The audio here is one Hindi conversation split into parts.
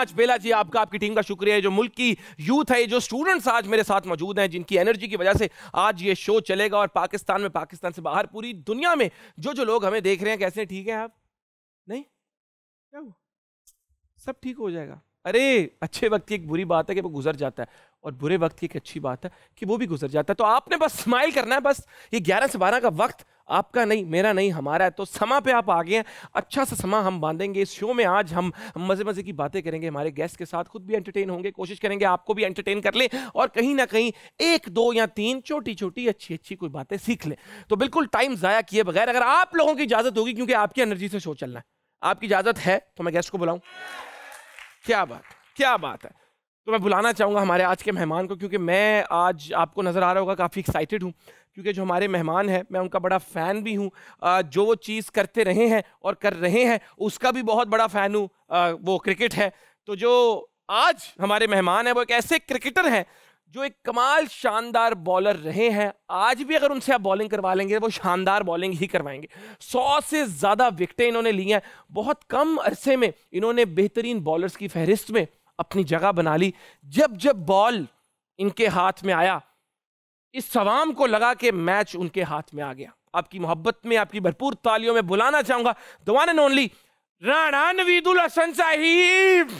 मच बेला जी आपका आपकी टीम का शुक्रिया जो मुल्क की यूथ है जो स्टूडेंट्स आज मेरे साथ मौजूद हैं जिनकी एनर्जी की वजह से आज ये शो चलेगा और पाकिस्तान में पाकिस्तान से बाहर पूरी दुनिया में जो जो लोग हमें देख रहे हैं कैसे ठीक है आप नहीं क्या हुआ सब ठीक हो जाएगा अरे अच्छे वक्त की एक बुरी बात है कि वो गुजर जाता है और बुरे वक्त की एक अच्छी बात है कि वो भी गुजर जाता है तो आपने बस स्माइल करना है बस ये ग्यारह से बारह का वक्त आपका नहीं मेरा नहीं हमारा है तो समा पे आप आ गए हैं अच्छा सा समा हम बांधेंगे इस शो में आज हम मज़े मज़े की बातें करेंगे हमारे गेस्ट के साथ खुद भी एंटरटेन होंगे कोशिश करेंगे आपको भी एंटरटेन कर लें और कहीं ना कहीं एक दो या तीन छोटी छोटी अच्छी अच्छी कोई बातें सीख लें तो बिल्कुल टाइम ज़ाया किए बगैर अगर आप लोगों की इजाज़त होगी क्योंकि आपकी एनर्जी से शो चलना है आपकी इजाज़त है तो मैं गेस्ट को बुलाऊँ क्या बात क्या बात है तो मैं बुलाना चाहूँगा हमारे आज के मेहमान को क्योंकि मैं आज आपको नज़र आ रहा होगा काफ़ी एक्साइटेड हूँ क्योंकि जो हमारे मेहमान हैं मैं उनका बड़ा फ़ैन भी हूँ जो वो चीज़ करते रहे हैं और कर रहे हैं उसका भी बहुत बड़ा फ़ैन हूँ वो क्रिकेट है तो जो आज हमारे मेहमान हैं वो एक ऐसे क्रिकेटर हैं जो एक कमाल शानदार बॉलर रहे हैं आज भी अगर उनसे आप बॉलिंग करवा लेंगे वो शानदार बॉलिंग ही करवाएंगे सौ से ज़्यादा विकटें इन्होंने ली हैं बहुत कम अरसे में इन्होंने बेहतरीन बॉलर्स की फहरिस्त में अपनी जगह बना ली जब जब बॉल इनके हाथ में आया इस सवाम को लगा कि मैच उनके हाथ में आ गया आपकी मोहब्बत में आपकी भरपूर तालियों में बुलाना चाहूंगा the and only Rana Naveedul Hasan Sahib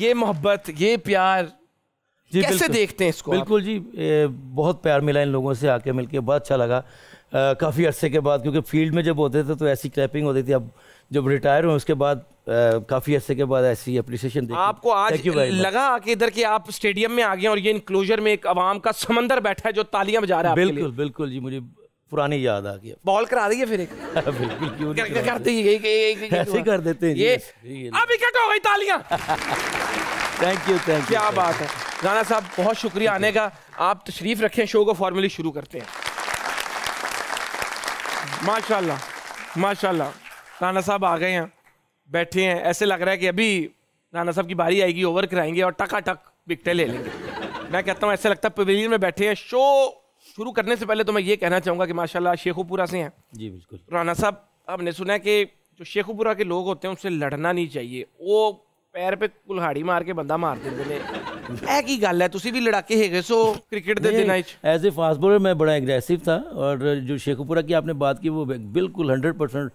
ये मोहब्बत ये प्यार कैसे देखते हैं इसको बिल्कुल जी बहुत प्यार मिला इन लोगों से आके मिलके बहुत अच्छा लगा काफ़ी अरसे के बाद क्योंकि फील्ड में जब होते थे तो ऐसी क्लैपिंग होती थी अब जब रिटायर हुए उसके बाद काफ़ी अरसे के बाद ऐसी अप्रिसिएशन देखी आपको आज लगा कि इधर के आप स्टेडियम में आ गए और ये इनक्लोजर में एक आवाम का समंदर बैठा है जो तालियां बजा रहा है बिल्कुल बिल्कुल जी मुझे पुरानी याद आ गई बॉल करा दी फिर एक बिल्कुल क्यों कर देते हैं ये अभी क्या हो गई तालियां थैंक यू थैंक यू क्या बात है राना साहब बहुत शुक्रिया आने का आप तशरीफ रखें शो को फॉर्मली शुरू करते हैं माशाल्लाह माशाल्लाह राना साहब आ गए हैं बैठे हैं ऐसे लग रहा है कि अभी राना साहब की बारी आएगी ओवर कराएंगे और टकाटक विकटें ले लेंगे मैं कहता हूँ ऐसे लगता है पवेलियन में बैठे हैं शो शुरू करने से पहले तो मैं ये कहना चाहूँगा कि माशाल्लाह शेखुपुरा से हैं जी बिल्कुल राना साहब आपने सुना है कि जो शेखुपुरा के लोग होते हैं उनसे लड़ना नहीं चाहिए वो पैर पे कुल्हाड़ी मार के बंदा मार देते ਨੇ ਇਹ ਕੀ ਗੱਲ ਹੈ ਤੁਸੀਂ ਵੀ ਲੜਾਕੇ ਹੈਗੇ ਸੋ क्रिकेट ਦੇ ਦਿਨਾਂ 'ਚ ਐਜ਼ ਅ ਫਾਸਟ ਬੋਲਰ ਮੈਂ ਬੜਾ ਐਗਰੈਸਿਵ था और जो शेखपुरा की आपने बात की वो बिल्कुल 100%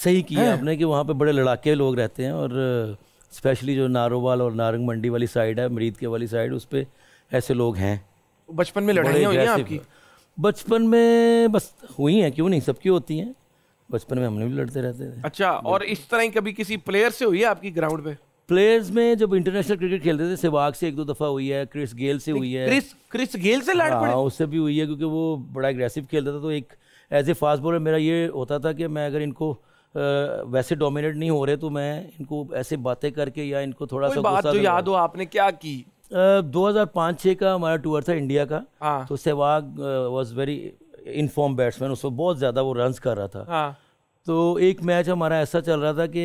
सही की है आपने कि वहाँ पे बड़े लड़ाके लोग रहते हैं और स्पेशली जो नारोवाल और नारंग मंडी वाली साइड है मरीद के वाली साइड उस पे ऐसे लोग हैं बचपन में लड़ाई हुई हैं आपकी बचपन में बस हुई है क्यों नहीं सब क्यों होती हैं बचपन में हमने भी लड़ते रहते थे अच्छा और इस तरह ही कभी किसी प्लेयर से हुई है आपकी ग्राउंड पे प्लेयर्स में जब इंटरनेशनल क्रिकेट खेलते थे सहवाग से एक दो दफ़ा हुई है क्रिस गेल से हुई है क्रिस क्रिस गेल से लड़ हाँ उससे भी हुई है क्योंकि वो बड़ा एग्रेसिव खेलता था तो एक एज ए फास्ट बॉलर मेरा ये होता था कि मैं अगर इनको आ, वैसे डोमिनेट नहीं हो रहे तो मैं इनको ऐसे बातें करके या इनको थोड़ा सा बात तो याद हो आपने क्या की दो हज़ार का हमारा टूर था इंडिया का हाँ। तो Sehwag was very in form batsman उसको बहुत ज़्यादा वो रन कर रहा था हाँ। तो एक मैच हमारा ऐसा चल रहा था कि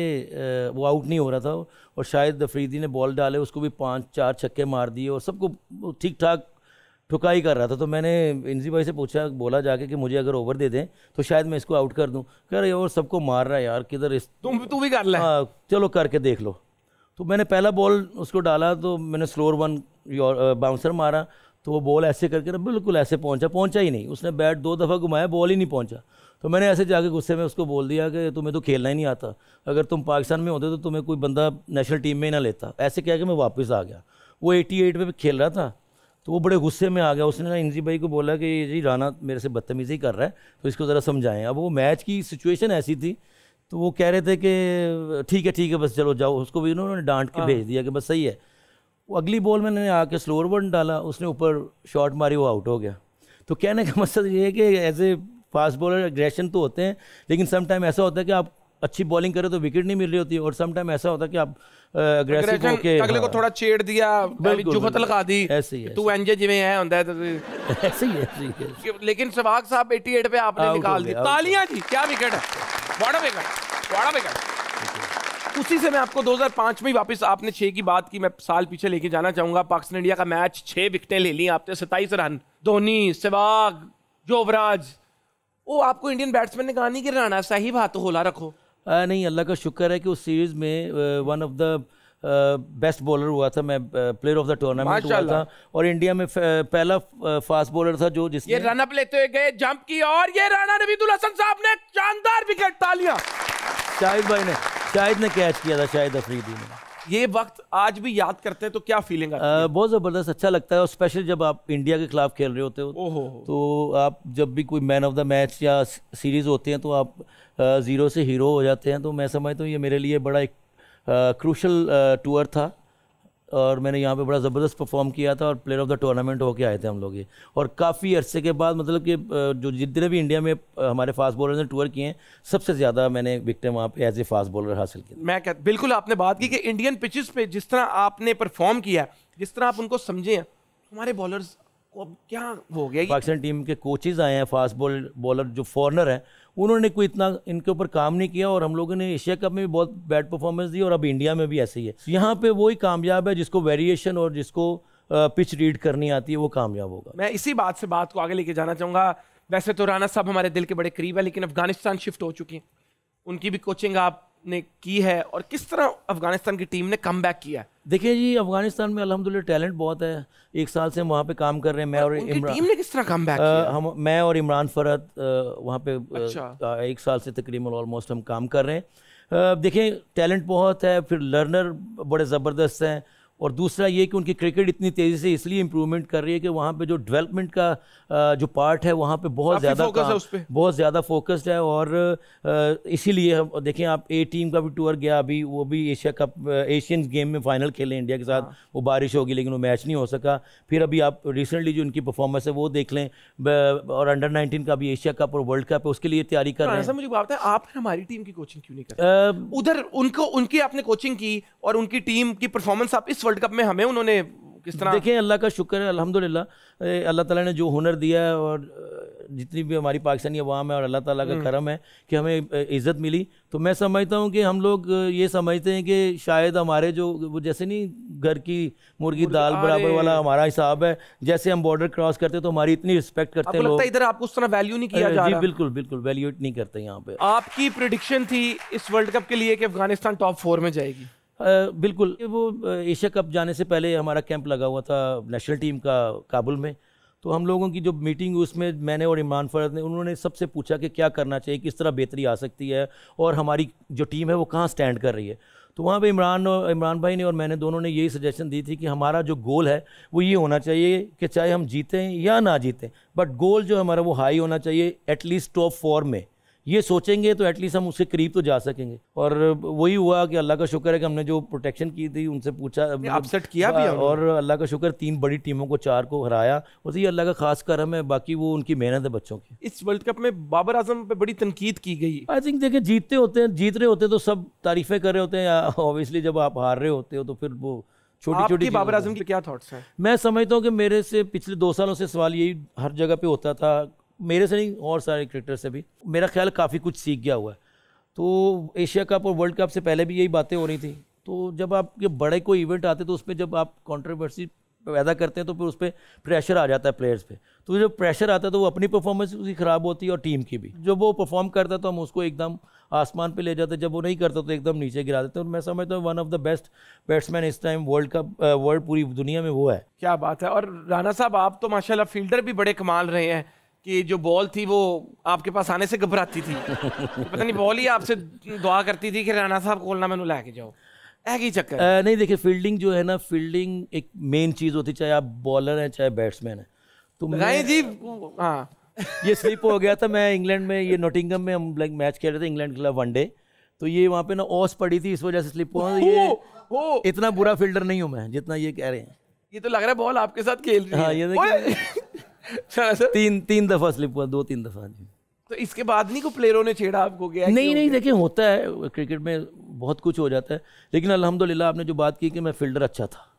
वो आउट नहीं हो रहा था और शायद अफरीदी ने बॉल डाले उसको भी पाँच चार छक्के मार दिए और सबको ठीक ठाक ठुकाई कर रहा था तो मैंने इंजी भाई से पूछा बोला जाके कि मुझे अगर ओवर दे दें तो शायद मैं इसको आउट कर दूं कह रहे और सबको मार रहा है यार किधर इस तुम तू भी कर ले हाँ चलो करके देख लो तो मैंने पहला बॉल उसको डाला तो मैंने स्लोर वन बाउंसर मारा तो वो बॉल ऐसे करके ना बिल्कुल ऐसे पहुंचा पहुंचा ही नहीं उसने बैट दो दफ़ा घुमाया बॉल ही नहीं पहुंचा तो मैंने ऐसे जाके गुस्से में उसको बोल दिया कि तुम्हें तो खेलना ही नहीं आता अगर तुम पाकिस्तान में होते तो तुम्हें कोई बंदा नेशनल टीम में ही ना लेता ऐसे क्या कि मैं वापस आ गया वो एटी एट में खेल रहा था तो वो बड़े गुस्से में आ गया उसने ना इंजी भाई को बोला कि जी राना मेरे से बदतमीज़ी कर रहा है तो इसको ज़रा समझाएं अब वो मैच की सिचुएशन ऐसी थी तो वो कह रहे थे कि ठीक है ठीक है बस चलो जाओ उसको भी उन्होंने डांट के हाँ। भेज दिया कि बस सही है वो अगली बॉल में मैंने आके स्लोअर वन डाला उसने ऊपर शॉट मारी वो आउट हो गया तो कहने का मकसद ये है कि as a fast bowler aggression तो होते हैं लेकिन समटाइम ऐसा होता है कि आप अच्छी बॉलिंग करे तो विकेट नहीं मिल रही होती और समटाइम ऐसा होता है कि आप 88 हाँ। तो- पे आपने निकाल दी तालियां जी क्या विकेट बड़ा विकेट बड़ा विकेट उसी से मैं आपको 2005 में वापस आपने छः की बात की मैं साल पीछे लेके जाना चाहूंगा पाकिस्तान इंडिया का मैच छह विकटें ले ली आपने सताइस रन धोनी सहवाग युवराज वो आपको इंडियन बैट्समैन ने कहा नहीं कि राणा साहिब हाथ होला रखो आ, नहीं अल्लाह का शुक्र है कि उस सीरीज़ में one of the best bowler हुआ था मैं प्लेयर ऑफ द टूर्नामेंट हुआ था और इंडिया में पहला फास्ट बॉलर था जो जिसने ये रन अप लेते हुए गए जंप की और ये राणा नबीदुल हसन साहब ने शानदार विकेट तालियां शाहिद भाई ने शाहिद ने कैच किया था शाहिद अफरीदी ने ये वक्त आज भी याद करते हैं तो क्या फीलिंग आती है? बहुत ज़बरदस्त अच्छा लगता है और स्पेशल जब आप इंडिया के खिलाफ खेल रहे होते हो तो आप जब भी कोई मैन ऑफ द मैच या सीरीज़ होते हैं तो आप ज़ीरो से हीरो हो जाते हैं तो मैं समझता हूँ ये मेरे लिए बड़ा एक क्रूशल टूर था और मैंने यहाँ पे बड़ा ज़बरदस्त परफॉर्म किया था और प्लेयर ऑफ द टूर्नामेंट होके आए थे हम लोग ये और काफ़ी अरसे के बाद मतलब कि जो जितने भी इंडिया में हमारे फास्ट बॉलर ने टूर किए हैं सबसे ज़्यादा मैंने विकटें वहाँ पे एज ए फास्ट बॉलर हासिल किया मैं कह बिल्कुल आपने बात की कि इंडियन पिचेस पे जिस तरह आपने परफॉर्म किया जिस तरह आप उनको समझे हैं हमारे बॉलर्स को अब क्या हो गया पाकिस्तान टीम के कोचेज़ आए हैं फास्ट बॉल बॉलर जो फॉरनर हैं उन्होंने कोई इतना इनके ऊपर काम नहीं किया और हम लोगों ने एशिया कप में भी बहुत बैड परफॉर्मेंस दी और अब इंडिया में भी ऐसे ही है यहाँ पे वही कामयाब है जिसको वेरिएशन और जिसको पिच रीड करनी आती है वो कामयाब होगा मैं इसी बात से बात को आगे लेके जाना चाहूँगा वैसे तो राना साहब हमारे दिल के बड़े करीब है लेकिन अफगानिस्तान शिफ्ट हो चुकी हैं उनकी भी कोचिंग आप ने की है और किस तरह अफगानिस्तान की टीम ने कम किया है देखिए जी अफगानिस्तान में अलहमदिल्ला टैलेंट बहुत है एक साल से हम वहाँ पे काम कर रहे हैं मैं और इमरान टीम ने किस तरह कम बैक हम मैं और इमरान फरहत वहाँ पे अच्छा। एक साल से तकरीबन ऑलमोस्ट हम काम कर रहे हैं देखें टैलेंट बहुत है फिर लर्नर बड़े ज़बरदस्त हैं और दूसरा ये कि उनकी क्रिकेट इतनी तेज़ी से इसलिए इम्प्रूवमेंट कर रही है कि वहाँ पे जो डेवलपमेंट का जो पार्ट है वहाँ पे बहुत ज़्यादा बहुत ज़्यादा फोकस्ड है और इसीलिए देखें आप ए टीम का भी टूर गया अभी वो भी एशिया कप एशियन गेम में फाइनल खेले इंडिया के साथ हाँ। वो बारिश होगी लेकिन वो मैच नहीं हो सका फिर अभी आप रिसेंटली जो उनकी परफॉर्मेंस है वो देख लें और अंडर नाइनटीन का भी एशिया कप और वर्ल्ड कप है उसके लिए तैयारी कर हाँ, रहे हैं मुझे बात है आपने हमारी टीम की कोचिंग क्यों नहीं कर उधर उनको उनकी आपने कोचिंग की और उनकी टीम की परफॉर्मेंस आप इस वर्ल्ड कप में हमें उन्होंने किस तरह देखें अल्लाह का शुक्र है अल्हम्दुलिल्लाह अल्लाह ताला ने जो हुनर दिया है और जितनी भी हमारी पाकिस्तानी अवाम है और अल्लाह ताला का हम्म। करम है कि हमें इज़्ज़त मिली तो मैं समझता हूँ कि हम लोग ये समझते हैं कि शायद हमारे जो वो जैसे नहीं घर की मुर्गी दाल बराबर वाला हमारा हिसाब है जैसे हम बॉर्डर क्रॉस करते हैं तो हमारी इतनी रिस्पेक्ट करते हैं लोग इधर आपको उस तरह वैल्यू नहीं किया जा रहा बिल्कुल बिल्कुल वैल्यूट नहीं करते यहाँ पे आपकी प्रडिक्शन थी इस वर्ल्ड कप के लिए कि अफगानिस्तान टॉप फोर में जाएगी बिल्कुल वो एशिया कप जाने से पहले हमारा कैंप लगा हुआ था नेशनल टीम का काबुल में तो हम लोगों की जो मीटिंग उसमें मैंने और इमरान फरद ने उन्होंने सबसे पूछा कि क्या करना चाहिए किस तरह बेहतरी आ सकती है और हमारी जो टीम है वो कहाँ स्टैंड कर रही है तो वहाँ पे इमरान और इमरान भाई ने और मैंने दोनों ने यही सजेशन दी थी कि हमारा जो गोल है वो ये होना चाहिए कि चाहे हम जीतें या ना जीतें बट गोल जो हमारा वो हाई होना चाहिए एटलीस्ट टॉप फोर में ये सोचेंगे तो एटलीस्ट हम उसके करीब तो जा सकेंगे और वही हुआ कि अल्लाह का शुक्र है कि हमने जो प्रोटेक्शन की थी उनसे पूछा अपसेट मतलब किया भी हाँ, और अल्लाह का शुक्र तीन बड़ी टीमों को चार को हराया और ये अल्लाह का खास करम है बाकी वो उनकी मेहनत है बच्चों की इस वर्ल्ड कप में बाबर आजम पर बड़ी तनकीद की गई आई थिंक देखिए जीतते होते हैं जीत रहे होते हैं तो सब तारीफ़ें कर रहे होते हैं ऑब्वियसली जब आप हार रहे होते हो तो फिर वो छोटी छोटी बाबर आजम के क्या थाट्स हैं मैं समझता हूँ कि मेरे से पिछले दो सालों से सवाल यही हर जगह पे होता था मेरे से नहीं और सारे क्रिकेटर से भी मेरा ख्याल काफ़ी कुछ सीख गया हुआ है तो एशिया कप और वर्ल्ड कप से पहले भी यही बातें हो रही थी तो जब आपके बड़े कोई इवेंट आते तो उस पर जब आप कॉन्ट्रोवर्सी पैदा करते हैं तो फिर उस पर प्रेशर आ जाता है प्लेयर्स पे तो जब प्रेशर आता है तो वो अपनी परफॉर्मेंस उसकी ख़राब होती है और टीम की भी जब वो परफॉर्म करता है तो हम उसको एकदम आसमान पे ले जाते जब वो नहीं करता तो एकदम नीचे गिरा देते हैं और मैं समझता हूँ one of the best batsman इस टाइम वर्ल्ड कप वर्ल्ड पूरी दुनिया में वो है क्या बात है और राना साहब आप तो माशाल्लाह फील्डर भी बड़े कमाल रहे हैं कि जो बॉल थी वो आपके पास आने से घबराती थी पता नहीं बॉल ही आपसे दुआ करती थी कि राणा साहब खोलना मैनू लैके जाओ है ही चक्कर आ, नहीं देखिए फील्डिंग जो है ना फील्डिंग एक मेन चीज़ होती चाहे आप बॉलर हैं चाहे बैट्समैन है तो मैं जी हाँ ये स्लिप हो गया था मैं इंग्लैंड में ये नोटिंगम में हम लाइक मैच खेल रहे थे इंग्लैंड के खिलाफ वनडे तो ये वहाँ पे ना ओस पड़ी थी इस वजह से स्लिप हुआ ये हो, इतना बुरा फील्डर नहीं हूँ मैं जितना ये कह रहे हैं ये तो लग रहा है बॉल आपके साथ खेल रही हाँ, है हाँ, ये तीन तीन दफा स्लिप हुआ दो तीन दफा तो इसके बाद नहीं को प्लेयरों ने छेड़ा आपको गया नहीं नहीं देखिए होता है क्रिकेट में बहुत कुछ हो जाता है लेकिन अलहमदिल्ला आपने जो बात की कि मैं फील्डर अच्छा था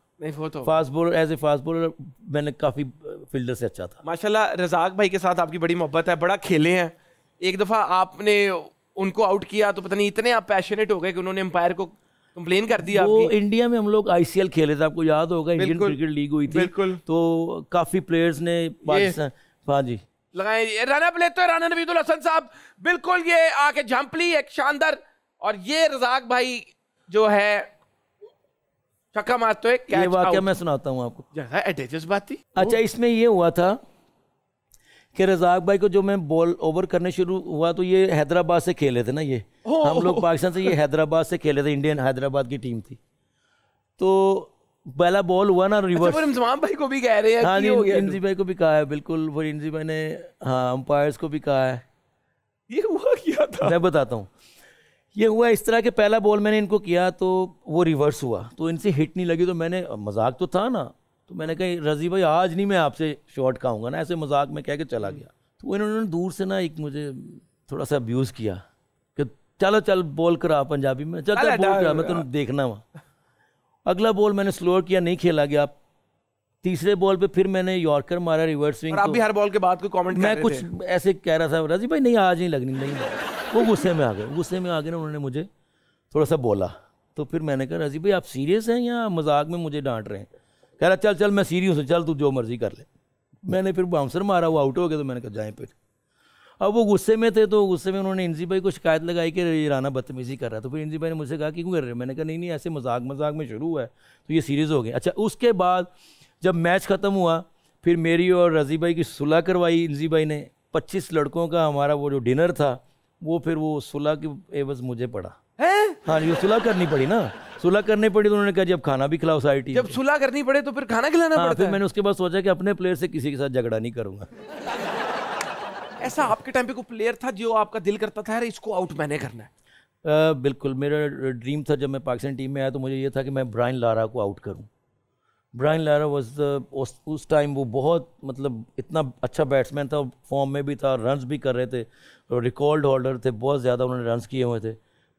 fast bowler as a fast bowler मैंने काफ़ी फील्डर से अच्छा था माशाल्लाह रजाक भाई के साथ आपकी बड़ी मोहब्बत है बड़ा खेले हैं एक दफ़ा आपने उनको आउट किया तो पता नहीं इतने आप पैशनेट हो गए कि उन्होंने अंपायर को कंप्लेन कर दी वो इंडिया में हम लोग आईसीएल खेले थे आपको याद होगा इंडियन क्रिकेट लीग हुई थी तो काफी प्लेयर्स ने हाँ जी लगाए राना प्ले तो राना नबीदुल हसन साहब बिल्कुल ये आके झंपली एक शानदार और ये रजाक भाई जो है चक्का मारते तो हुए ये वाक्य मैं सुनाता हूँ आपको बात थी अच्छा इसमें ये हुआ था कि रजाक भाई को जो मैं बॉल ओवर करने शुरू हुआ तो ये हैदराबाद से खेले थे ना ये हम लोग पाकिस्तान से ये हैदराबाद से खेले थे इंडियन हैदराबाद की टीम थी तो पहला बॉल हुआ ना अच्छा, रिवर्स अच्छा, इंजमान भाई को भी कह रहे हैं हाँ जी इंजी भाई को भी कहा है बिल्कुल वो इंजी भाई ने हाँ अंपायर्स को भी कहा है ये हुआ क्या था मैं बताता हूँ ये हुआ इस तरह के पहला बॉल मैंने इनको किया तो वो रिवर्स हुआ तो इनसे हिट नहीं लगी तो मैंने मजाक तो था ना तो मैंने कहा रजी भाई आज नहीं मैं आपसे शॉर्ट खाऊंगा ना ऐसे मजाक में कह के चला हम्म। गया तो इन्होंने दूर से ना एक मुझे थोड़ा सा अब्यूज़ किया कि चलो चल बॉल करा पंजाबी में चल चल बॉल करा मैं तुम देखना वहाँ अगला बॉल मैंने स्लोअर किया नहीं खेला गया तीसरे बॉल पे फिर मैंने यॉर्कर मारा रिवर्स स्विंग आप तो भी हर बॉल के बाद कोई कमेंट मैं कुछ ऐसे कह रहा था रजी भाई नहीं आज नहीं लगनी नहीं वो गुस्से में आ गए गुस्से में आ गए ना उन्होंने मुझे थोड़ा सा बोला तो फिर मैंने कहा रजी भाई आप सीरियस हैं या मजाक में मुझे डांट रहे हैं कह रहा चल चल मैं सीरियस हूँ चल तू जो मर्जी कर ले मैंने फिर बाउंसर मारा वो आउट हो गया तो मैंने कहा जाए फिर अब वो गुस्से में थे तो गुस्से में उन्होंने इंजी भाई को शिकायत लगाई कि ये राना बदतमीज़ी कर रहा है तो फिर इंजी भाई ने मुझसे कहा कि क्यों कर रहे हैं मैंने कहा नहीं नहीं ऐसे मजाक मजाक में शुरू हुआ है तो ये सीरीज़ हो गई अच्छा उसके बाद जब मैच ख़त्म हुआ फिर मेरी और रजी भाई की सुलह करवाई इंजी भाई ने पच्चीस लड़कों का हमारा वो जो डिनर था वो फिर वो सुलह की एवज मुझे पड़ा है हाँ जी वो सुलह करनी पड़ी ना सुलह करनी पड़ी तो उन्होंने कहा जब खाना भी खिलाओ सारी टीम जब सुलह करनी पड़े तो फिर खाना खिलाना हाँ, पड़ता फिर मैंने उसके बाद सोचा कि अपने प्लेयर से किसी के साथ झगड़ा नहीं करूंगा ऐसा आपके टाइम पे कोई प्लेयर था जो आपका दिल करता था अरे इसको आउट मैंने करना है आ, बिल्कुल मेरा ड्रीम था जब मैं पाकिस्तान टीम में आया तो मुझे ये था कि मैं ब्राइन लारा को आउट करूँ ब्राइन लारा वॉज उस टाइम वो बहुत मतलब इतना अच्छा बैट्समैन था फॉर्म में भी था रन्स भी कर रहे थे रिकॉर्ड होल्डर थे बहुत ज़्यादा उन्होंने रन्स किए हुए थे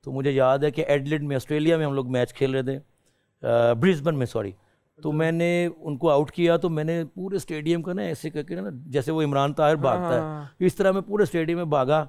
तो मुझे याद है कि एडलिड में ऑस्ट्रेलिया में हम लोग मैच खेल रहे थे ब्रिस्बन में सॉरी तो अच्छा। मैंने उनको आउट किया तो मैंने पूरे स्टेडियम का ना ऐसे करके ना जैसे वो इमरान ताहिर भागता है हाँ। इस तरह मैं पूरे स्टेडियम में भागा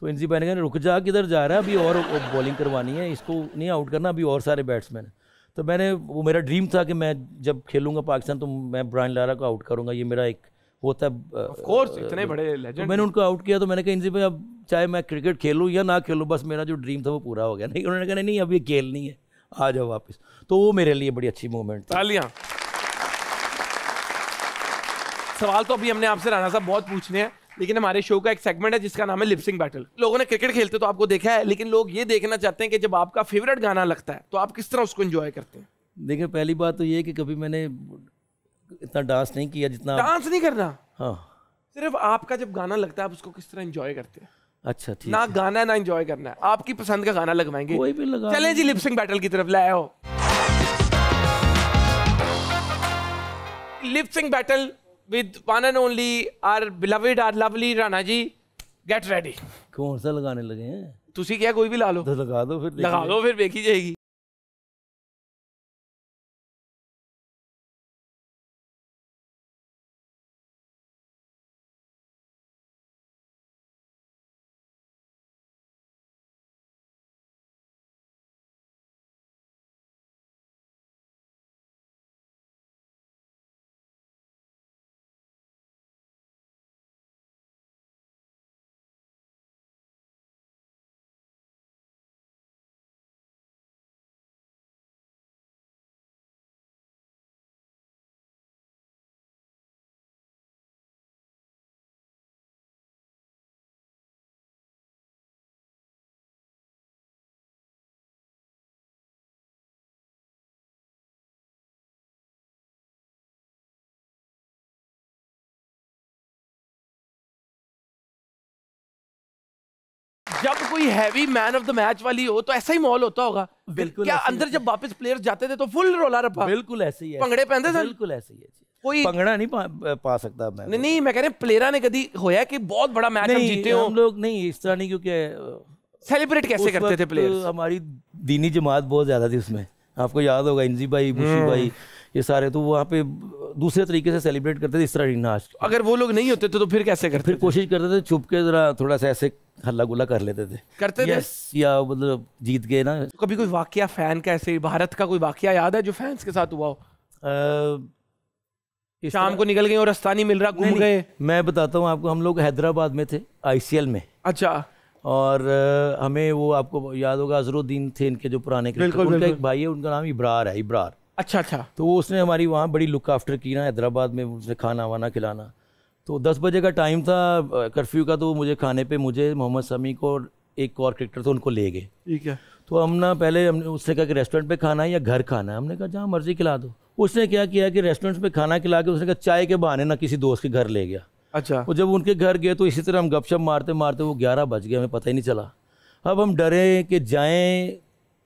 तो इनसी बहन कहने रुक जा किधर जा रहा है अभी और बॉलिंग करवानी है इसको नहीं आउट करना अभी और सारे बैट्समैन तो मैंने वो मेरा ड्रीम था कि मैं जब खेलूँगा पाकिस्तान तो मैं ब्रायन लारा को आउट करूँगा ये मेरा एक वो था ऑफ कोर्स इतने बड़े लेजेंड तो मैंने उनको आउट किया तो मैंने कहा इनसे अब चाहे मैं क्रिकेट खेलूँ या ना खेलूँ बस मेरा जो ड्रीम था वो पूरा हो गया नहीं उन्होंने कहा नहीं अब ये खेलनी है आ जाओ वापस तो वो मेरे लिए बड़ी अच्छी मोमेंट तालियां सवाल तो अभी हमने आपसे राणा साहब बहुत पूछने हैं लेकिन हमारे शो का एक सेगमेंट है जिसका नाम है लिपसिंग बैटल लोगों ने क्रिकेट खेलते तो आपको देखा है लेकिन लोग ये देखना चाहते हैं कि जब आपका फेवरेट गाना लगता है तो आप किस तरह उसको एंजॉय करते हैं देखिए पहली बात तो ये कि कभी मैंने इतना डांस नहीं किया जितना डांस नहीं करना हाँ सिर्फ आपका जब गाना लगता है आप उसको किस तरह एंजॉय करते हैं अच्छा ठीक ना गाना ना एंजॉय करना है आपकी पसंद का गाना लगवाएंगे कोई भी लगा चले जी लिपसिंग बैटल की तरफ लाए हो lip sync battle with one and only our beloved our lovely Rana ji get ready कौन सा लगाने लगे हैं ਤੁਸੀਂ ਕਿਹਾ ਕੋਈ ਵੀ ਲਾ ਲਓ लगा दो फिर लगा ਦਿਓ फिर देखी जाएगी जब कोई heavy man of the match वाली हो तो ऐसा ही माहौल होता होगा बिल्कुल क्या अंदर जब वापस प्लेयर्स जाते थे तो फुल रोला रहा बिल्कुल ऐसे ही पंगड़े पहनते थे बिल्कुल ऐसे ही कोई पंगड़ा नहीं पा, पा सकता मैं नहीं, नहीं मैं कह रहा हूँ प्लेयरा ने कभी होया कि बहुत बड़ा मैच हम जीते हो हम लोग नहीं इस तरह नहीं क्योंकि सेलिब्रेट कैसे करते थे प्लेयर्स हमारी दीनी जमात बहुत ज्यादा थी उसमें आपको याद होगा इंजी भाई मुशी हम्म। भाई ये सारे तो वहाँ पे दूसरे तरीके से सेलिब्रेट करते थे इस तरह नाच अगर वो लोग नहीं होते थे तो, तो फिर कैसे करते फिर कोशिश करते थे छुप के जरा थोड़ा सा ऐसे हल्ला गुल्ला कर लेते थे करते थे या मतलब जीत गए ना तो कभी कोई वाक्य फैन का ऐसे भारत का कोई वाक्य याद है जो फैंस के साथ हुआ हो शाम को निकल गए और रास्ता नहीं मिल रहा घूम गए मैं बताता हूँ आपको हम लोग हैदराबाद में थे आई में अच्छा और हमें वो आपको याद होगा अजरुद्दीन थे इनके जो पुराने बिल्कुल, उनका एक भाई है उनका नाम इब्रार है इब्रार अच्छा अच्छा तो उसने हमारी वहाँ बड़ी लुक आफ्टर की ना हैदराबाद में उसने खाना वाना खिलाना तो दस बजे का टाइम था कर्फ्यू का तो मुझे खाने पर मुझे मोहम्मद समी को और एक और क्रिकेटर थे उनको ले गए ठीक है तो हम ना पहले हमने उसने कहा कि रेस्टोरेंट पे खाना है या घर खाना है हमने कहा जहाँ मर्जी खिला दो उसने क्या किया कि रेस्टोरेंट पे खाना खिला के उसने कहा चाय के बहाने ना किसी दोस्त के घर ले गया अच्छा वो जब उनके घर गए तो इसी तरह हम गपशप मारते मारते वो ग्यारह बज गए हमें पता ही नहीं चला अब हम डरे कि जाएँ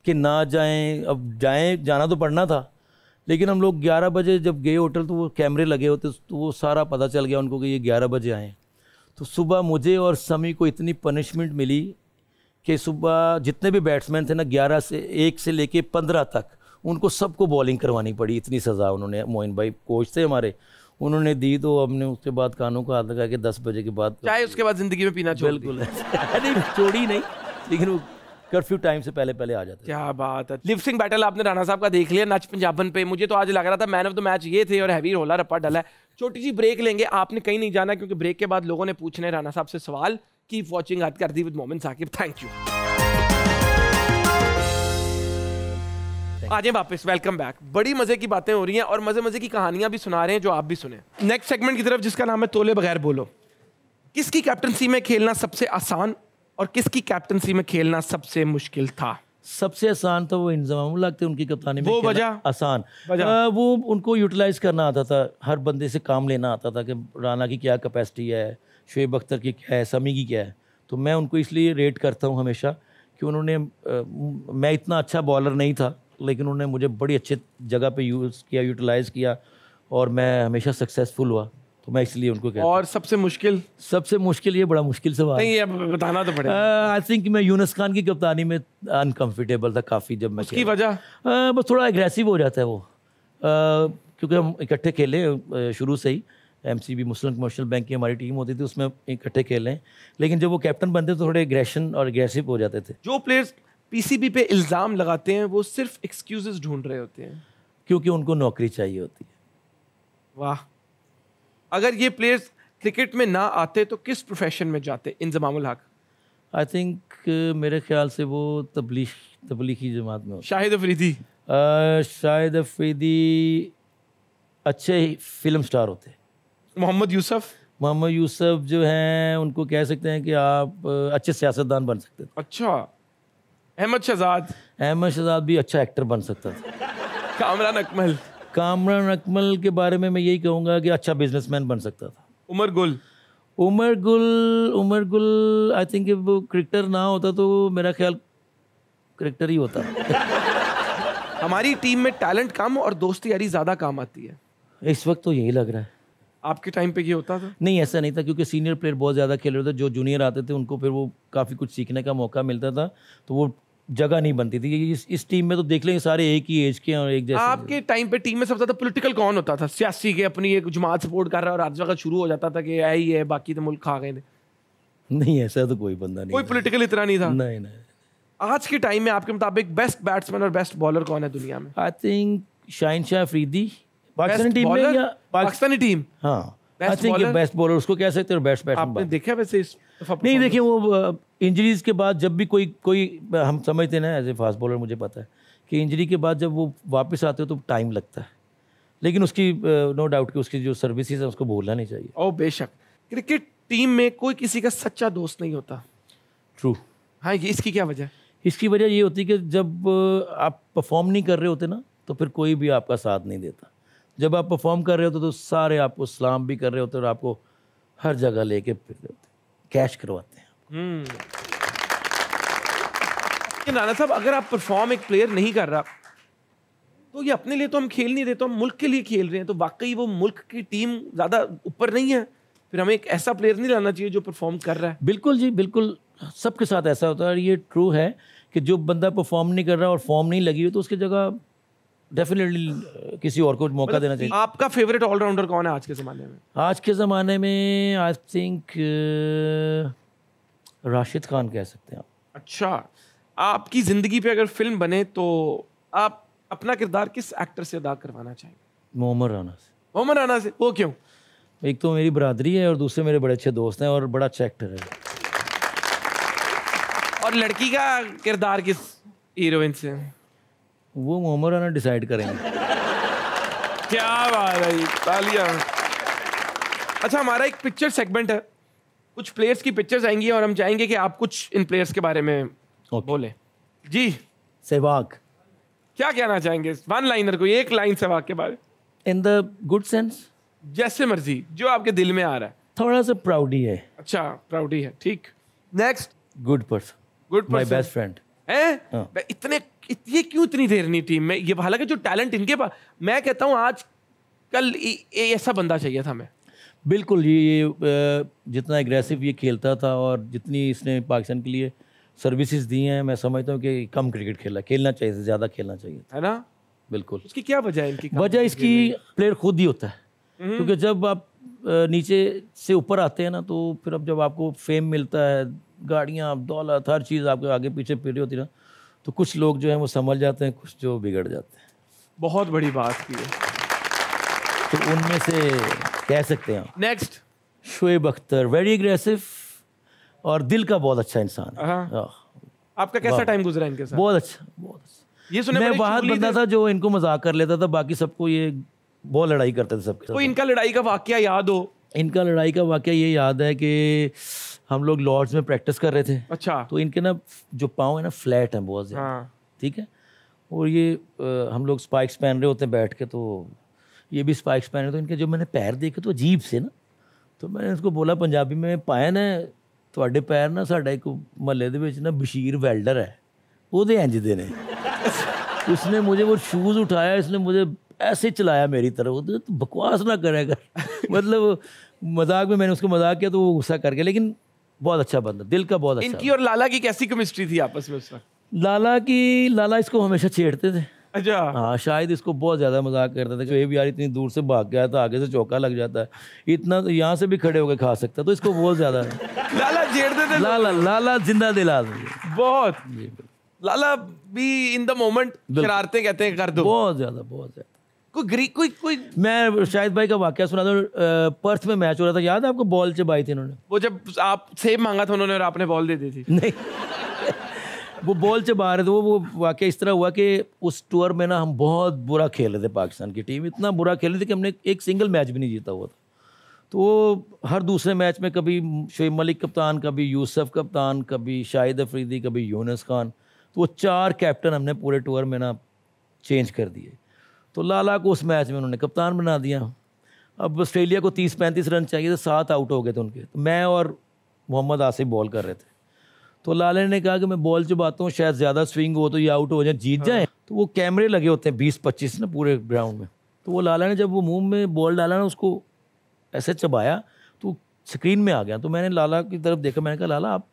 कि ना जाएँ अब जाएँ जाना तो पड़ना था लेकिन हम लोग 11 बजे जब गए होटल तो वो कैमरे लगे होते तो वो सारा पता चल गया उनको कि ये 11 बजे आए तो सुबह मुझे और समी को इतनी पनिशमेंट मिली कि सुबह जितने भी बैट्समैन थे ना ग्यारह से एक से लेके पंद्रह तक उनको सबको बॉलिंग करवानी पड़ी इतनी सज़ा उन्होंने मोइन भाई कोच थे हमारे उन्होंने दी तो हमने उसके बाद कानों को हाथ लगा के दस बजे के बाद चाहे उसके बाद ज़िंदगी में पीना बिल्कुल नहीं चोरी नहीं लेकिन वो कर्फ्यू टाइम से पहले पहले आ जाते क्या बात है लिपसिंग बैटल आपने राणा साहब का देख लिया नच पंजाबन पे मुझे तो आज लग रहा था मैन ऑफ द मैच ये थे और हैवी रोला रप्पा डला है छोटी सी ब्रेक लेंगे आपने कहीं नहीं जाना क्योंकि ब्रेक के बाद लोगों ने पूछने राणा साहब से सवाल कीप वॉचिंग हद कर दी विद मोमिन साकिब थैंक यू आज वापस वेलकम बैक बड़ी मजे की बातें हो रही हैं और मजे मजे की कहानियां भी सुना रहे हैं जो आप भी सुने नेक्स्ट सेगमेंट की तरफ जिसका नाम है तोले बगैर बोलो किसकी कैप्टनसी में खेलना सबसे आसान और किसकी कैप्टनसी में खेलना सबसे मुश्किल था सबसे आसान था तो वो इंजाम लगते उनकी कप्तानी में वो वजह आसान आ, वो उनको यूटिलाइज करना आता था हर बंदे से काम लेना आता था कि राना की क्या कैपेसिटी है शुएब अख्तर की क्या है समी की क्या है तो मैं उनको इसलिए रेट करता हूँ हमेशा कि उन्होंने आ, मैं इतना अच्छा बॉलर नहीं था लेकिन उन्होंने मुझे बड़ी अच्छे जगह पे यूज़ किया यूटिलाइज़ किया और मैं हमेशा सक्सेसफुल हुआ तो मैं इसलिए उनको कहता और सबसे मुश्किल सबसे मुश्किल ये बड़ा मुश्किल सवाल नहीं ये बताना तो पड़ेगा आई थिंक मैं यूनस खान की कप्तानी में अनकंफर्टेबल था काफ़ी जब मैं उसकी वजह बस थोड़ा एग्रेसिव हो जाता है वो क्योंकि हम इकट्ठे खेले शुरू से ही M C B Muslim Commercial Bank की हमारी टीम होती थी उसमें इकट्ठे खेलें लेकिन जब वो कैप्टन बनते तो थोड़े एग्रेशन और एग्रेसिव हो जाते थे जो प्लेयर्स पीसीबी पे इल्ज़ाम लगाते हैं वो सिर्फ एक्सक्यूजेस ढूंढ रहे होते हैं क्योंकि उनको नौकरी चाहिए होती है वाह अगर ये प्लेयर्स क्रिकेट में ना आते तो किस प्रोफेशन में जाते इंजमाम हक आई थिंक uh, मेरे ख्याल से वो तबलीग तबलीगी जमात में शाहिद अफरीदी शाहिद अफरीदी अच्छे फिल्म स्टार होते मोहम्मद यूसुफ मोहम्मद यूसुफ जो हैं उनको कह सकते हैं कि आप अच्छे सियासतदान बन सकते थे अच्छा अहमद शहजाद अहमद शहजाद भी अच्छा एक्टर बन सकता था कामरान अकमल कामरान अकमल के बारे में मैं यही कहूँगा कि अच्छा बिजनेसमैन बन सकता था उमर गुल उमर गुल उमर गुल आई थिंक वो क्रिकेटर ना होता तो मेरा ख्याल क्रिकेटर ही होता हमारी टीम में टैलेंट कम और दोस्ती यारी ज़्यादा काम आती है इस वक्त तो यही लग रहा है आपके टाइम पे ये होता था नहीं ऐसा नहीं था क्योंकि सीनियर प्लेयर बहुत ज़्यादा खेल रहे थे जो जूनियर आते थे उनको फिर वो काफ़ी कुछ सीखने का मौका मिलता था तो वो जगह नहीं बनती थी इस इस टीम में तो देख लेंगे सारे एक ही एज के और एक जैसे आपके टाइम पे टीम में सबसे ज्यादा पॉलिटिकल कौन होता था सियासी के अपनी एक जमात सपोर्ट कर रहा है और आज जगह शुरू हो जाता था कि ही है बाकी तो मुल्क खा गए थे नहीं ऐसा तो कोई बंदा नहीं कोई पोलिटिकल इतना नहीं था नहीं नहीं आज के टाइम में आपके मुताबिक बेस्ट बैट्समैन और बेस्ट बॉलर कौन है दुनिया में I think Shaheen Shah Afridi Pakistani team में या पाकिस्तानी टीम हाँ आई थिंक बेस्ट बॉलर उसको कह सकते हो बेस्ट बैट्समैन आपने देखा वैसे इस नहीं देखिए वो इंजरीज के बाद जब भी कोई कोई हम समझते ना एज ए फास्ट बॉलर मुझे पता है कि इंजरी के बाद जब वो वापस आते हो तो टाइम लगता है लेकिन उसकी नो डाउट कि उसकी जो सर्विसेज है उसको भूलना नहीं चाहिए और बेशक क्रिकेट टीम में कोई किसी का सच्चा दोस्त नहीं होता ट्रू हाँ ये इसकी क्या वजह इसकी वजह ये होती है कि जब आप परफॉर्म नहीं कर रहे होते ना तो फिर कोई भी आपका साथ नहीं देता जब आप परफॉर्म कर रहे होते तो सारे आपको सलाम भी कर रहे होते और आपको हर जगह लेके फिर रहे होते कैश करवाते हम्म। नाना साहब अगर आप परफॉर्म एक प्लेयर नहीं कर रहा तो ये अपने लिए तो हम खेल नहीं रहे तो हम मुल्क के लिए खेल रहे हैं तो वाकई वो मुल्क की टीम ज़्यादा ऊपर नहीं है फिर हमें एक ऐसा प्लेयर नहीं लाना चाहिए जो परफॉर्म कर रहा है बिल्कुल जी बिल्कुल सबके साथ ऐसा होता है और ये ट्रू है कि जो बंदा परफॉर्म नहीं कर रहा और फॉर्म नहीं लगी हुई तो उसकी जगह डेफिनेटली किसी और को मौका देना चाहिए मतलब आपका फेवरेट ऑलराउंडर कौन है आज के ज़माने में आज के ज़माने में आई थिंक राशिद खान कह सकते हैं आप अच्छा आपकी ज़िंदगी पे अगर फिल्म बने तो आप अपना किरदार किस एक्टर से अदा करवाना चाहेंगे मोहम्मद राना से मोहम्मद राना से वो क्यों एक तो मेरी बरदरी है और दूसरे मेरे बड़े अच्छे दोस्त हैं और बड़ा अच्छा एक्टर है और लड़की का किरदार किस हीरोइन से वो मोहम्मद राना डिसाइड करेंगे क्या बात है अच्छा हमारा एक पिक्चर सेगमेंट है कुछ प्लेयर्स की पिक्चर्स आएंगी और हम चाहेंगे कि आप कुछ इन प्लेयर्स के बारे में okay. बोले जी सहवाग क्या कहना चाहेंगे वन लाइनर को एक लाइन सहवाग के बारे इन द गुड सेंस जैसे मर्जी जो आपके दिल में आ रहा है थोड़ा सा प्राउडी है अच्छा प्राउडी है ठीक next good person good my best friend हैं हाँ। इतने ये क्यों इतनी देर नहीं टीम में ये हालांकि जो टैलेंट इनके पास मैं कहता हूँ आज कल ऐसा बंदा चाहिए था मैं बिल्कुल ये जितना एग्रेसिव ये खेलता था और जितनी इसने पाकिस्तान के लिए सर्विसेज दी हैं मैं समझता हूँ कि कम क्रिकेट खेला खेलना चाहिए ज़्यादा खेलना चाहिए है ना बिल्कुल उसकी क्या वजह है इनकी वजह इसकी प्लेयर खुद ही होता है हम्म। क्योंकि जब आप नीचे से ऊपर आते हैं ना तो फिर अब जब आपको फेम मिलता है गाड़ियाँ दौलत हर चीज़ आपके आगे पीछे फिर होती ना तो कुछ लोग जो है वो समझ जाते हैं कुछ जो बिगड़ जाते हैं बहुत बड़ी बात की है तो उनमें से कह सकते हैं next Shoaib Akhtar very aggressive और दिल का बहुत अच्छा इंसान हाँ। हाँ। आपका कैसा टाइम गुजरा इनके साथ बहुत अच्छा बहुत अच्छा ये सुने मैं बाहर बंदा था जो इनको मजाक कर लेता था बाकी सबको ये बहुत लड़ाई करते थे सबके कोई इनका लड़ाई का वाक्य याद हो इनका लड़ाई का वाक्य ये याद है कि हम लोग लॉर्ड्स में प्रैक्टिस कर रहे थे अच्छा तो इनके ना जो पाँव है ना फ्लैट हैं बहुत ज़्यादा हाँ। ठीक है और ये आ, हम लोग स्पाइक्स पहन रहे होते हैं बैठ के तो ये भी स्पाइक पहने तो इनके जो मैंने पैर देखे तो अजीब से ना तो मैंने उसको बोला पंजाबी में पाए ना थोड़े पैर ना ਸਾਡਾ एक महल ना बशीर वेल्डर है वो ਹੈ ਉਹਦੇ उसने मुझे वो शूज़ उठाया इसने मुझे ऐसे चलाया मेरी तरफ तो, बकवास ना करेगा मतलब मजाक में मैंने उसको मजाक किया तो वो गुस्सा कर गया लेकिन बहुत अच्छा बंदा दिल का बहुत अच्छा इनकी और लाला की कैसी केमिस्ट्री थी आपस में उसमें लाला की लाला इसको हमेशा छेड़ते थे अच्छा हाँ शायद इसको बहुत ज़्यादा मजाक करता था कि ये भी यार इतनी दूर से भाग गया था आगे से चौका लग जाता है इतना तो यहाँ से भी खड़े होकर खा सकता तो इसको बहुत ज़्यादा लाला झेड़ देते लाला लाला जिंदा दिला बहुत लाला भी इन द मोमेंट शरारते कहते हैं कर दो बहुत ज़्यादा बहुत ज़्यादा कोई ग्रीक कोई कोई मैं शाहिद भाई का वाक्य सुना था पर्थ में मैच हो रहा था याद है आपको बॉल चबाई थी इन्होंने वो जब आप सेब मांगा था उन्होंने और आपने बॉल दे दी थी नहीं वो बॉल से बाहर थे तो वो वो वाक्य इस तरह हुआ कि उस टूर में ना हम बहुत बुरा खेल रहे थे पाकिस्तान की टीम इतना बुरा खेल रही थी कि हमने एक सिंगल मैच भी नहीं जीता हुआ था तो हर दूसरे मैच में कभी शेब मलिक कप्तान कभी यूसफ कप्तान कभी शाहिद अफरीदी कभी यूनस खान तो वो चार कैप्टन हमने पूरे टूर में ना चेंज कर दिए तो लाला को उस मैच में उन्होंने कप्तान बना दिया अब ऑस्ट्रेलिया को तीस पैंतीस रन चाहिए थे सात आउट हो गए थे उनके तो मैं और मोहम्मद आसिफ बॉल कर रहे थे तो लाले ने कहा कि मैं बॉल चुबाता हूँ शायद ज़्यादा स्विंग हो तो ये आउट हो जाए जीत जाए हाँ। तो वो कैमरे लगे होते हैं बीस पच्चीस ना पूरे ग्राउंड में तो वो लाला ने जब वो मुंह में बॉल डाला ना उसको ऐसे चबाया तो स्क्रीन में आ गया तो मैंने लाला की तरफ देखा मैंने कहा लाला आप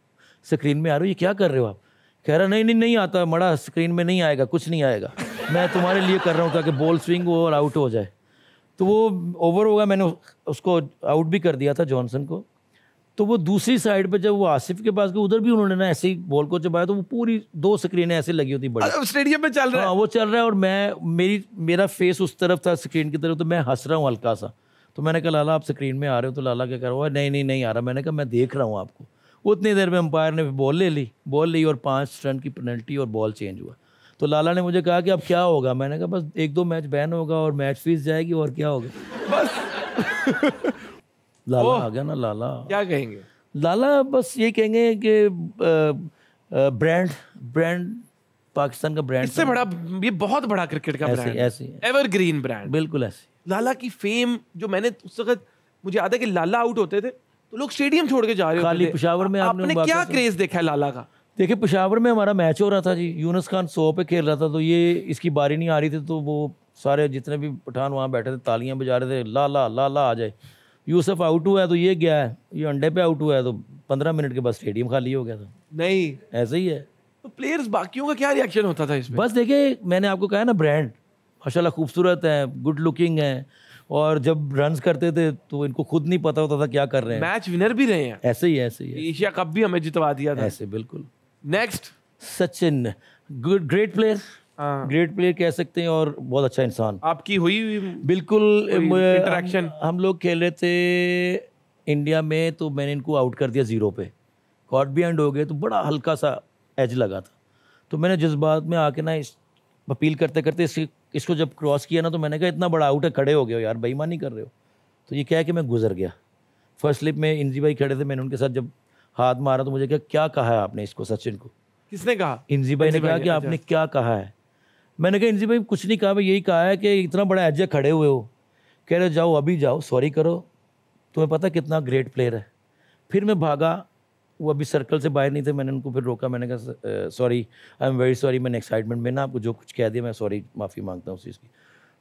स्क्रीन में आ रहे हो ये क्या कर रहे हो आप कह रहा नहीं नहीं नहीं आता मड़ा स्क्रीन में नहीं आएगा कुछ नहीं आएगा मैं तुम्हारे लिए कर रहा हूँ ताकि बॉल स्विंग हो और आउट हो जाए तो वो ओवर होगा मैंने उसको आउट भी कर दिया था जॉनसन को तो वो दूसरी साइड पे जब वो आसिफ के पास गए उधर भी उन्होंने ना ऐसे ही बॉल को चबाया तो वो पूरी दो स्क्रीनें ऐसे लगी होती बड़ी स्टेडियम में चल रहा है हाँ वो चल रहा है और मैं मेरी मेरा फेस उस तरफ था स्क्रीन की तरफ तो मैं हंस रहा हूँ हल्का सा तो मैंने कहा लाला आप स्क्रीन में आ रहे हो तो लाला क्या कर रहा नहीं नहीं नहीं आ रहा मैंने कहा मैं देख रहा हूँ आपको उतनी देर में अंपायर ने बॉल ले ली बॉल ली और पाँच रन की पेनल्टी और बॉल चेंज हुआ तो लाला ने मुझे कहा कि अब क्या होगा मैंने कहा बस एक दो मैच बैन होगा और मैच फीस जाएगी और क्या होगा बस लाला आ गया ना लाला क्या कहेंगे लाला बस ये कहेंगे कि ब्रांड ब्रांड पाकिस्तान का ब्रांड इससे तो- बड़ा ये बहुत बड़ा क्रिकेट का ब्रांड ऐसे एवरग्रीन ब्रांड बिल्कुल ऐसे लाला की फेम जो मैंने उस वक्त मुझे याद है कि लाला आउट होते थे तो लोग स्टेडियम छोड़ के जा रहे खाली पेशावर में आपने, क्या क्रेज देखा है लाला का देखिए पेशावर में हमारा मैच हो रहा था जी यूनस खान सौ पे खेल रहा था तो ये इसकी बारी नहीं आ रही थी तो वो सारे जितने भी पठान वहाँ बैठे थे तालियां बजा रहे थे लाला लाला आ जाए यूसुफ आउट हुआ है तो ये गया है ये अंडे पे आउट हुआ है तो पंद्रह मिनट के बाद स्टेडियम खाली हो गया था नहीं ऐसे ही है तो प्लेयर्स बाकियों का क्या रिएक्शन होता था इस बस देखिए मैंने आपको कहा ना ब्रांड माशाला खूबसूरत है गुड लुकिंग है और जब रन करते थे तो इनको खुद नहीं पता होता था क्या कर रहे हैं मैच विनर भी रहे हैं ऐसे ही ऐसे ही एशिया कप भी हमें जितवा दिया था ऐसे बिल्कुल next Sachin good great player हाँ। ग्रेट प्लेयर कह सकते हैं और बहुत अच्छा इंसान आपकी हुई बिल्कुल इंटरेक्शन हम लोग खेल रहे थे इंडिया में तो मैंने इनको आउट कर दिया ज़ीरो पे कॉट भी एंड हो गए तो बड़ा हल्का सा एज लगा था तो मैंने जिस बात में आके ना इस अपील करते करते इस, इसको जब क्रॉस किया ना तो मैंने कहा इतना बड़ा आउट है खड़े हो गए हो यार बेईमानी कर रहे हो तो ये क्या है कि मैं गुजर गया फर्स्ट स्लिप में इंजी भाई खड़े थे मैंने उनके साथ जब हाथ मारा तो मुझे क्या क्या कहा है आपने इसको सचिन को किसने कहा इंजी भाई ने कहा कि अच्छा। आपने क्या कहा है मैंने कहा इनसे भाई कुछ नहीं कहा भाई यही कहा है कि इतना बड़ा एज खड़े हुए हो कह रहे जाओ अभी जाओ सॉरी करो तुम्हें पता कितना ग्रेट प्लेयर है फिर मैं भागा वो अभी सर्कल से बाहर नहीं थे मैंने उनको फिर रोका मैंने कहा sorry I am very sorry मैंने एक्साइटमेंट में ना आपको जो कुछ कह दिया मैं सॉरी माफ़ी मांगता हूँ उस चीज़ की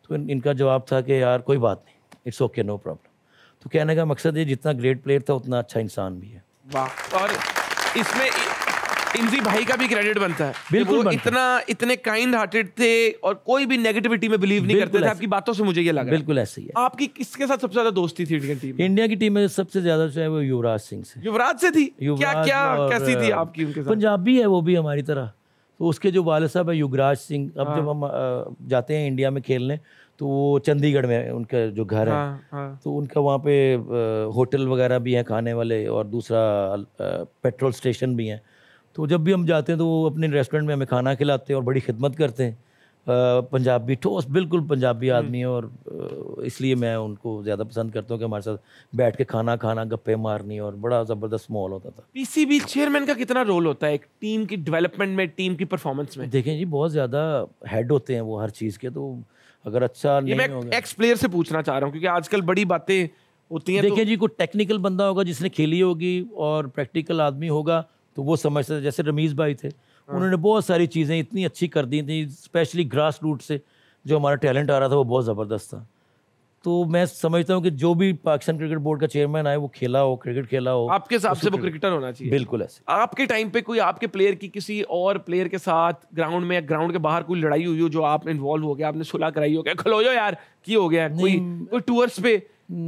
तो इन, इनका जवाब था कि यार कोई बात नहीं इट्स ओके नो प्रॉब्लम तो कहने का मकसद ये जितना ग्रेट प्लेयर था उतना अच्छा इंसान भी है वाह और इसमें इनवी भाई का भी क्रेडिट बनता है बिल्कुल वो इतना है। इतने काइंड हार्टेड थे और कोई भी नेगेटिविटी में बिलीव नहीं करते थे आपकी बातों से मुझे ये लगा बिल्कुल ऐसे ही है आपकी किसके साथ सबसे ज्यादा दोस्ती थी इंडियन टीम इंडिया की टीम में सबसे ज्यादा जो है वो युवराज सिंह से युवराज से थी क्या क्या कैसी थी आपकी उनके साथ पंजाबी है वो भी हमारी तरह तो उसके जो वाले साहब है युवराज सिंह अब जब हाँ। हम जाते हैं इंडिया में खेलने तो वो चंडीगढ़ में उनका जो घर हाँ, है हाँ. तो उनका वहाँ पे होटल वगैरह भी हैं खाने वाले और दूसरा पेट्रोल स्टेशन भी हैं तो जब भी हम जाते हैं तो वो अपने रेस्टोरेंट में हमें खाना खिलाते हैं और बड़ी खिदमत करते हैं पंजाबी ठोस बिल्कुल पंजाबी हम्म। आदमी है और इसलिए मैं उनको ज़्यादा पसंद करता हूँ कि हमारे साथ बैठ के खाना खाना गप्पे मारनी और बड़ा ज़बरदस्त माहौल होता था पीसीबी चेयरमैन का कितना रोल होता है एक टीम की डेवलपमेंट में टीम की परफॉर्मेंस में देखें जी बहुत ज़्यादा हेड होते हैं वो हर चीज़ के तो अगर अच्छा नहीं मैं एक्स प्लेयर से पूछना चाह रहा हूँ क्योंकि आजकल बड़ी बातें होती हैं तो देखें जी कोई टेक्निकल बंदा होगा जिसने खेली होगी और प्रैक्टिकल आदमी होगा तो वो समझते थे जैसे रमीज़ भाई थे हाँ। उन्होंने बहुत सारी चीज़ें इतनी अच्छी कर दी थी स्पेशली ग्रास रूट से जो हमारा टैलेंट आ रहा था वो बहुत ज़बरदस्त था तो मैं समझता हूँ कि जो भी पाकिस्तान क्रिकेट बोर्ड का चेयरमैन आए वो खेला हो क्रिकेट खेला हो आपके हिसाब से वो क्रिकेटर होना चाहिए बिल्कुल ऐसे आपके टाइम पे कोई आपके प्लेयर की किसी और प्लेयर के साथ ग्राउंड में ग्राउंड के बाहर कोई लड़ाई हुई हो जो आप इन्वॉल्व हो गया आपने सुलह कराई हो गया खलो यार की हो गया कोई कोई टूर्स पे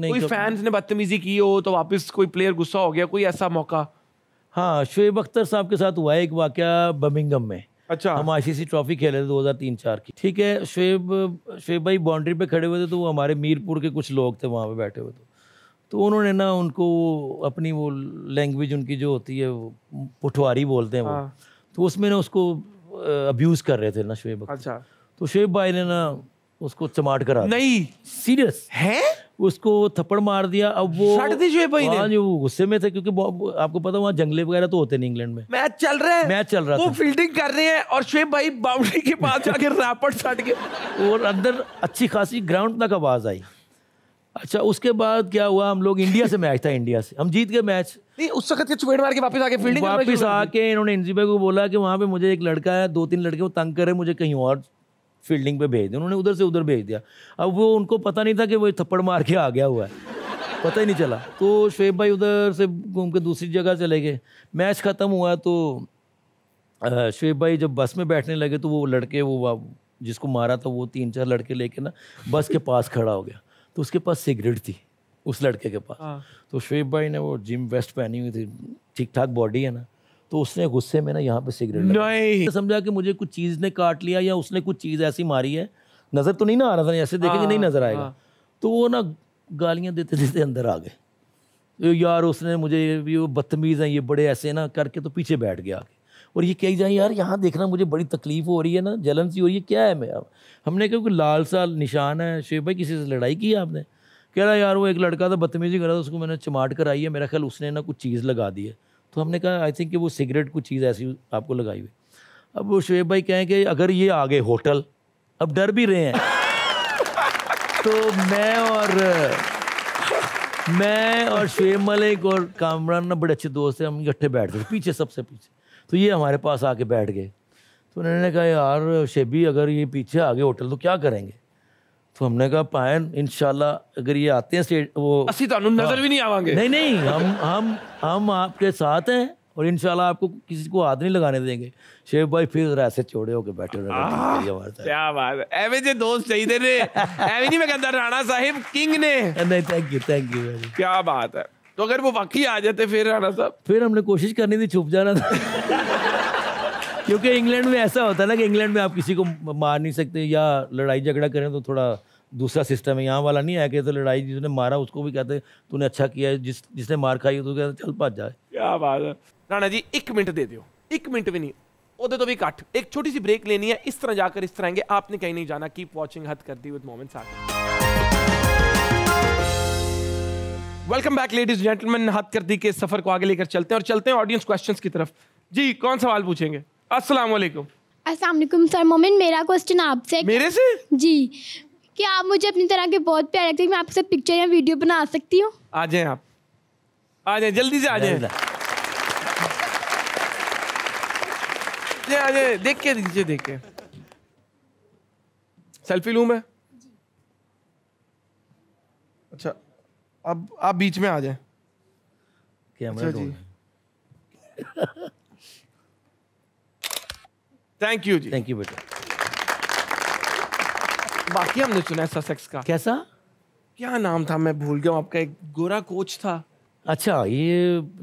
कोई फैंस तो ने बदतमीजी की हो तो वापस कोई प्लेयर गुस्सा हो गया कोई ऐसा मौका हाँ शुएब अख्तर साहब के साथ हुआ है एक वाक्य बर्मिंगम में अच्छा हम आईसीसी ट्रॉफी खेले थे दो हज़ार तीन चार की ठीक है शुएब शुएब भाई बाउंड्री पे खड़े हुए थे तो वो हमारे मीरपुर के कुछ लोग थे वहाँ पे बैठे हुए थे तो।, तो उन्होंने ना उनको अपनी वो लैंग्वेज उनकी जो होती है पुठवारी बोलते हैं वो हाँ। तो उसमें ना उसको अब्यूज़ कर रहे थे ना शुएब अच्छा तो शुएब भाई ने ना उसको चमाट करा नहीं सीरियस है उसको थप्पड़ मार दिया अब वो भाई ने। जो गुस्से में थे क्योंकि आपको पता वहाँ जंगले वगैरह तो होते नहीं इंग्लैंड में मैच चल रहा है मैच चल रहा वो फील्डिंग कर रहे हैं और शुएब भाई बाउंड्री के पास जाके रैपट सट के और अंदर अच्छी खासी ग्राउंड तक आवाज आई अच्छा उसके बाद क्या हुआ हम लोग इंडिया से मैच था इंडिया से हम जीत गए मैच नहीं उस वक्त चुपेट मार के वापस आके फील्डिंग वापस आके इन्होंने इंजीबे को बोला कि वहाँ पे मुझे एक लड़का है दो तीन लड़के वो तंग कर रहे मुझे कहीं और फील्डिंग पे भेज दिया उन्होंने उधर से उधर भेज दिया अब वो उनको पता नहीं था कि वो थप्पड़ मार के आ गया हुआ है पता ही नहीं चला तो शुेब भाई उधर से घूम के दूसरी जगह चले गए मैच ख़त्म हुआ तो शुेब भाई जब बस में बैठने लगे तो वो लड़के वो जिसको मारा था वो तीन चार लड़के लेके ना बस के पास खड़ा हो गया तो उसके पास सिगरेट थी उस लड़के के पास हाँ। तो शुेब भाई ने वो जिम वेस्ट पहनी हुई थी ठीक ठाक बॉडी है ना तो उसने गुस्से में ना यहाँ पे सिगरेट नहीं समझा कि मुझे कुछ चीज़ ने काट लिया या उसने कुछ चीज़ ऐसी मारी है नज़र तो नहीं ना आ रहा था ऐसे देखेंगे हाँ, नहीं नज़र आएगा हाँ। तो वो ना गालियाँ देते देते अंदर आ गए तो यार उसने मुझे ये बदतमीज़ हैं ये बड़े ऐसे ना करके तो पीछे बैठ गया और ये कही जाए यार यहाँ देखना मुझे बड़ी तकलीफ़ हो रही है ना जलन सी हो रही है क्या है मैं अब हमने कहा कि लाल सा निशान है शेब भाई किसी से लड़ाई की है आपने कह रहा यार वो एक लड़का था बदतमीजी कर रहा था उसको मैंने चमाट कराई है मेरा ख्याल उसने ना कुछ चीज़ लगा दी है तो हमने कहा आई थिंक कि वो सिगरेट कुछ चीज़ ऐसी आपको लगाई हुई अब वो शुएब भाई कहें कि अगर ये आ गए होटल अब डर भी रहे हैं तो मैं और मैं और शुएब मलिक और कामरान ना बड़े अच्छे दोस्त थे हम इकट्ठे बैठ गए पीछे सबसे पीछे तो ये हमारे पास आके बैठ गए तो उन्होंने कहा यार शेबी अगर ये पीछे आ गए होटल तो क्या करेंगे तो हमने कहा पायन इनशाला अगर ये आते हैं स्टेट वो असी तो नजर हाँ। भी नहीं आवांगे नहीं नहीं हम हम हम आपके साथ हैं और इनशाला आपको किसी को हाथ नहीं लगाने देंगे शेव भाई फिर ऐसे चौड़े होके बैठे रहे क्या बात है ਐਵੇਂ ਜੇ ਦੋਸਤ ਚਾਹੀਦੇ ਨੇ ਐਵੇਂ ਨਹੀਂ ਮੈਂ ਕਹਿੰਦਾ ਰਾਣਾ ਸਾਹਿਬ ਕਿੰਗ ਨੇ नहीं thank you thank you very क्या बात है तो अगर वो वाकई आ जाते फिर राणा साहब फिर हमने कोशिश करनी थी छुप जाना था क्योंकि इंग्लैंड में ऐसा होता है ना कि इंग्लैंड में आप किसी को मार नहीं सकते या लड़ाई झगड़ा करें तो थोड़ा दूसरा सिस्टम है यहाँ वाला नहीं है कि तो लड़ाई जिसने मारा उसको भी कहते तूने अच्छा किया जिस जिसने मार खाई तो कहते चल पा जाए क्या बात है राणा जी एक मिनट दे दो एक मिनट भी नहीं उधर तो भी ਘੱਟ एक छोटी सी ब्रेक लेनी है इस तरह जाकर इस तरह आएंगे आपने कहीं नहीं जाना कीप वॉचिंग हद करती विद मोमेंट्स आगे वेलकम बैक लेडीज जेंटलमैन हद करती के सफर को आगे लेकर चलते हैं और चलते हैं ऑडियंस क्वेश्चंस की तरफ जी कौन सवाल पूछेंगे अस्सलाम वालेकुम अस्सलाम वालेकुम सर मोमिन मेरा क्वेश्चन आपसे मेरे से जी क्या आप मुझे अपनी तरह के बहुत प्यारे लगते हैं मैं आपसे पिक्चर या वीडियो बना सकती हूँ आ जाएं आप आ जाएं जल्दी से आ जाए आ जाएं देख के दीजिए देख के सेल्फी लूँ मैं अच्छा अब आप बीच में आ जाएं कैमरा अच्छा जी थैंक यू जी थैंक यू बेटा बाकी हमने सुना है ससेक्स का कैसा क्या नाम था मैं भूल गया आपका एक गोरा कोच था अच्छा ये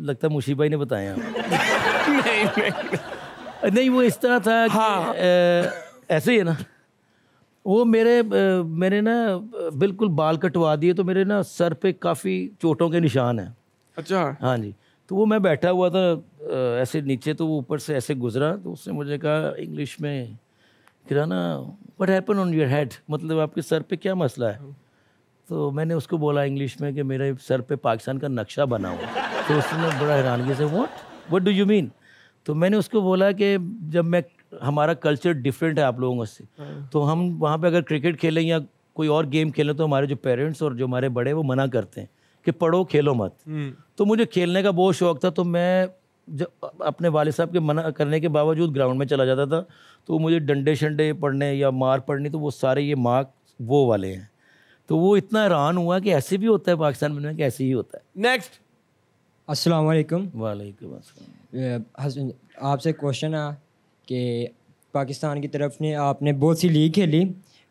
लगता है मुशीबाई ने बताया नहीं, नहीं नहीं वो इस तरह था हाँ ऐसे ही है ना वो मेरे मैंने ना बिल्कुल बाल कटवा दिए तो मेरे ना सर पे काफ़ी चोटों के निशान हैं अच्छा हाँ जी तो वो मैं बैठा हुआ था ऐसे नीचे तो वो ऊपर से ऐसे गुजरा तो उसने मुझे कहा इंग्लिश में किराना what happen on your head मतलब आपके सर पे क्या मसला है तो मैंने उसको बोला इंग्लिश में कि मेरे सर पे पाकिस्तान का नक्शा बना हुआ तो उसने बड़ा हैरानगी से what what do you mean तो मैंने उसको बोला कि जब मैं हमारा कल्चर डिफरेंट है आप लोगों से तो हम वहाँ पे अगर क्रिकेट खेलें या कोई और गेम खेलें तो हमारे जो पेरेंट्स और जो हमारे बड़े वो मना करते हैं कि पढ़ो खेलो मत हम्म। तो मुझे खेलने का बहुत शौक था तो मैं जब अपने वाले साहब के मना करने के बावजूद ग्राउंड में चला जाता था तो मुझे डंडे शंडे पढ़ने या मार पढ़नी तो वो सारे ये मार्क वो वाले हैं तो वो इतना हैरान हुआ कि ऐसे भी होता है पाकिस्तान में कि ऐसे ही होता है नेक्स्ट अस्सलाम वालेकुम वालेकुम आपसे क्वेश्चन है कि पाकिस्तान की तरफ ने आपने बहुत सी लीग खेली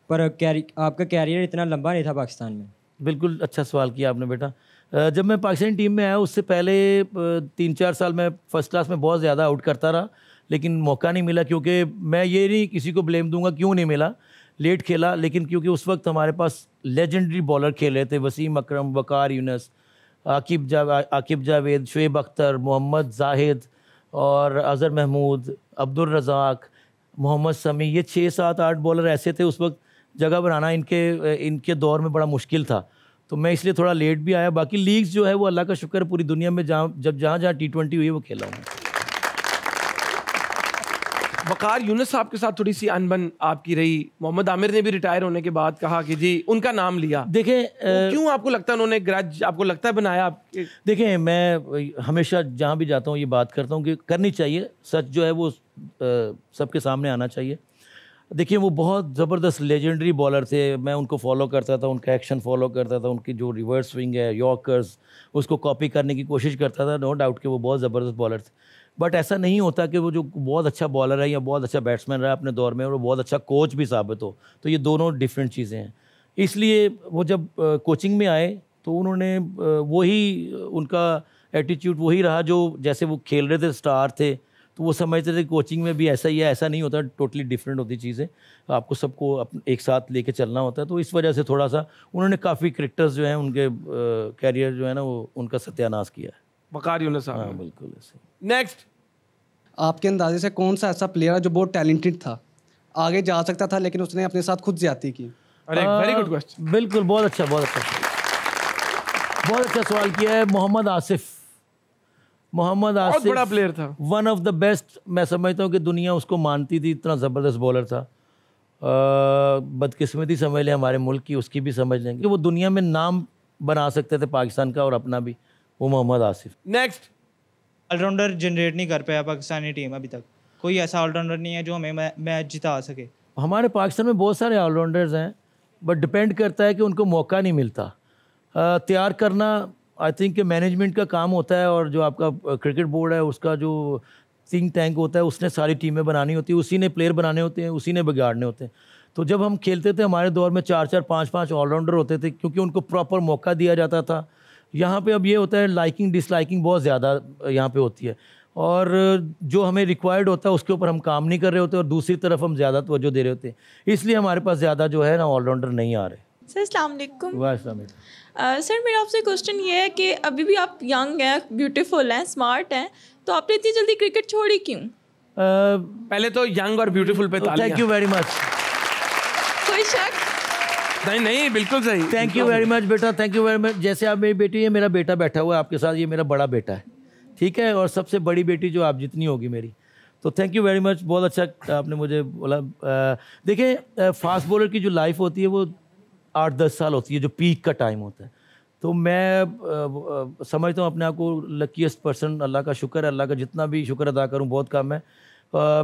पर कैरी आपका कैरियर इतना लंबा नहीं था पाकिस्तान में बिल्कुल अच्छा सवाल किया आपने बेटा जब मैं पाकिस्तानी टीम में आया उससे पहले तीन चार साल मैं फर्स्ट क्लास में बहुत ज़्यादा आउट करता रहा लेकिन मौका नहीं मिला क्योंकि मैं ये नहीं किसी को ब्लेम दूंगा क्यों नहीं मिला लेट खेला लेकिन क्योंकि उस वक्त हमारे पास लेजेंडरी बॉलर खेल रहे थे वसीम अकरम वकार यूनस आकिब जा आकिब जावेद शुएब अख्तर मोहम्मद जाहिद और अज़र महमूद अब्दुल रज़ाक मोहम्मद समी ये छः सात आठ बॉलर ऐसे थे उस वक्त जगह बनाना इनके इनके दौर में बड़ा मुश्किल था तो मैं इसलिए थोड़ा लेट भी आया बाकी लीग्स जो है वो अल्लाह का शुक्र पूरी दुनिया में जहाँ जब जहाँ जहाँ टी ट्वेंटी हुई वो खेला हूँ वकार यूनस साहब के साथ थोड़ी सी अनबन आपकी रही मोहम्मद आमिर ने भी रिटायर होने के बाद कहा कि जी उनका नाम लिया देखें तो क्यों आपको लगता है उन्होंने ग्रज आपको लगता है बनाया आप देखें मैं हमेशा जहाँ भी जाता हूँ ये बात करता हूँ कि करनी चाहिए सच जो है वो सबके सामने आना चाहिए देखिए वो बहुत ज़बरदस्त लेजेंडरी बॉलर थे मैं उनको फॉलो करता था उनका एक्शन फॉलो करता था उनकी जो रिवर्स स्विंग है यॉकर्स उसको कॉपी करने की कोशिश करता था नो डाउट कि वो बहुत ज़बरदस्त बॉलर थे बट ऐसा नहीं होता कि वो जो बहुत अच्छा बॉलर है या बहुत अच्छा बैट्समैन रहा अपने दौर में और वो बहुत अच्छा कोच भी साबित हो तो ये दोनों डिफरेंट चीज़ें हैं इसलिए वो जब कोचिंग में आए तो उन्होंने वही उनका एटीट्यूड वही रहा जो जैसे वो खेल रहे थे स्टार थे तो वो समझते थे कोचिंग में भी ऐसा ही है ऐसा नहीं होता टोटली डिफरेंट होती चीज़ें तो आपको सबको एक साथ लेके चलना होता है तो इस वजह से थोड़ा सा उन्होंने काफ़ी क्रिकेटर्स जो हैं उनके कैरियर जो है ना वो उनका सत्यानाश किया है बकारी हाँ, बिल्कुल ऐसे नेक्स्ट आपके अंदाजे से कौन सा ऐसा प्लेयर है जो बहुत टैलेंटेड था आगे जा सकता था लेकिन उसने अपने साथ खुद ज्यादा की वेरी गुड क्वेश्चन बिल्कुल बहुत अच्छा बहुत अच्छा बहुत अच्छा सवाल किया है मोहम्मद आसिफ मोहम्मद आसिफ बड़ा प्लेयर था वन ऑफ द बेस्ट मैं समझता हूँ कि दुनिया उसको मानती थी इतना ज़बरदस्त बॉलर था बदकिस्मती समझ लें हमारे मुल्क की उसकी भी समझ लें कि वो दुनिया में नाम बना सकते थे पाकिस्तान का और अपना भी वो Mohammad Asif next allrounder generate नहीं कर पाया पाकिस्तानी टीम अभी तक कोई ऐसा ऑलराउंडर नहीं है जो हमें मैच जिता सके हमारे पाकिस्तान में बहुत सारे ऑलराउंडर्स हैं बट डिपेंड करता है कि उनको मौका नहीं मिलता तैयार करना आई थिंक मैनेजमेंट का काम होता है और जो आपका क्रिकेट बोर्ड है उसका जो थिंक टैंक होता है उसने सारी टीमें बनानी होती है उसी ने प्लेयर बनाने होते हैं उसी ने बिगाड़ने होते हैं तो जब हम खेलते थे हमारे दौर में चार चार पाँच पाँच ऑलराउंडर होते थे क्योंकि उनको प्रॉपर मौका दिया जाता था यहाँ पे अब ये होता है लाइकिंग डिसलाइकिंग बहुत ज़्यादा यहाँ पे होती है और जो हमें रिक्वायर्ड होता है उसके ऊपर हम काम नहीं कर रहे होते और दूसरी तरफ हम ज़्यादा तोज्जो दे रहे होते हैं इसलिए हमारे पास ज़्यादा जो है ना ऑलराउंडर नहीं आ रहे सर अलैक्म वाह सर मेरा आपसे क्वेश्चन ये है कि अभी भी आप यंग हैं ब्यूटीफुल हैं स्मार्ट हैं तो आपने इतनी जल्दी क्रिकेट छोड़ी क्यों uh, पहले तो यंग और ब्यूटीफुल पे थैंक यू वेरी मच कोई शक नहीं नहीं बिल्कुल सही थैंक यू वेरी मच बेटा थैंक यू वेरी मच जैसे आप मेरी बेटी है मेरा बेटा बैठा हुआ है आपके साथ ये मेरा बड़ा बेटा है ठीक है और सबसे बड़ी बेटी जो आप जितनी होगी मेरी तो थैंक यू वेरी मच बहुत अच्छा आपने मुझे बोला देखिए फास्ट बॉलर की जो लाइफ होती है वो आठ दस साल होती है जो पीक का टाइम होता है तो मैं समझता हूँ अपने आप को लकीस्ट पर्सन अल्लाह का शुक्र है अल्लाह का जितना भी शुक्र अदा करूँ बहुत कम है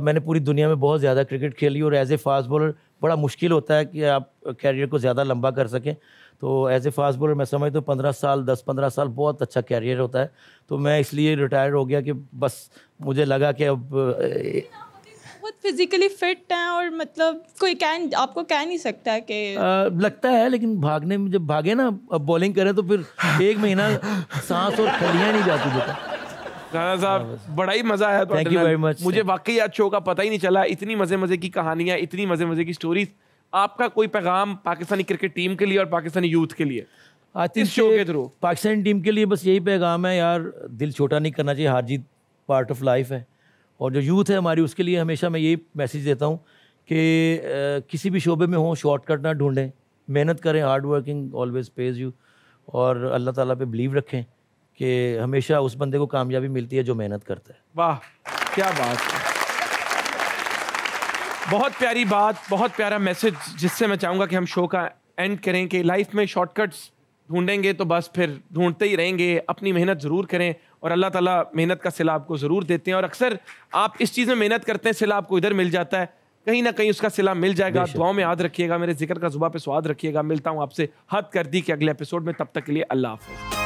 मैंने पूरी दुनिया में बहुत ज़्यादा क्रिकेट खेली और एज ए फास्ट बॉलर बड़ा मुश्किल होता है कि आप कैरियर को ज़्यादा लंबा कर सकें तो एज ए फास्ट बॉलर मैं समझता हूँ पंद्रह साल दस पंद्रह साल बहुत अच्छा कैरियर होता है तो मैं इसलिए रिटायर हो गया कि बस मुझे लगा कि अब बहुत फिजिकली फिट हैं और मतलब कोई कह आपको कह नहीं सकता कि लगता है लेकिन भागने में जब भागे ना अब बॉलिंग करें तो फिर एक महीना सांस और खलियाँ नहीं जाती बेटा साहब हाँ, बड़ा ही मजा आया थैंक यू वेरी मच मुझे वाकई आज शो का पता ही नहीं चला इतनी मजे मजे की कहानियां इतनी मजे मजे की स्टोरीज आपका कोई पैगाम पाकिस्तानी क्रिकेट टीम के लिए और पाकिस्तानी यूथ के लिए इस शो के थ्रू पाकिस्तानी टीम के लिए बस यही पैगाम है यार दिल छोटा नहीं करना चाहिए हार जीत पार्ट ऑफ लाइफ है और जो यूथ है हमारी उसके लिए हमेशा मैं यही मैसेज देता हूँ कि किसी भी शोबे में हो शॉर्टकट ना ढूंढें मेहनत करें hard working always pays you और अल्लाह ताला पे बिलीव रखें कि हमेशा उस बंदे को कामयाबी मिलती है जो मेहनत करता है वाह क्या बात है बहुत प्यारी बात बहुत प्यारा मैसेज जिससे मैं चाहूँगा कि हम शो का एंड करें कि लाइफ में शॉर्टकट्स ढूंढेंगे तो बस फिर ढूंढते ही रहेंगे अपनी मेहनत ज़रूर करें और अल्लाह ताला मेहनत का सिला आपको ज़रूर देते हैं और अक्सर आप इस चीज़ में मेहनत करते हैं सिला आपको इधर मिल जाता है कहीं ना कहीं उसका सिला मिल जाएगा दुआओं में याद रखिएगा मेरे जिक्र का जुबा पे स्वाद रखिएगा मिलता हूँ आपसे हद कर दी कि अगले एपिसोड में तब तक के लिए अल्लाह हाफ़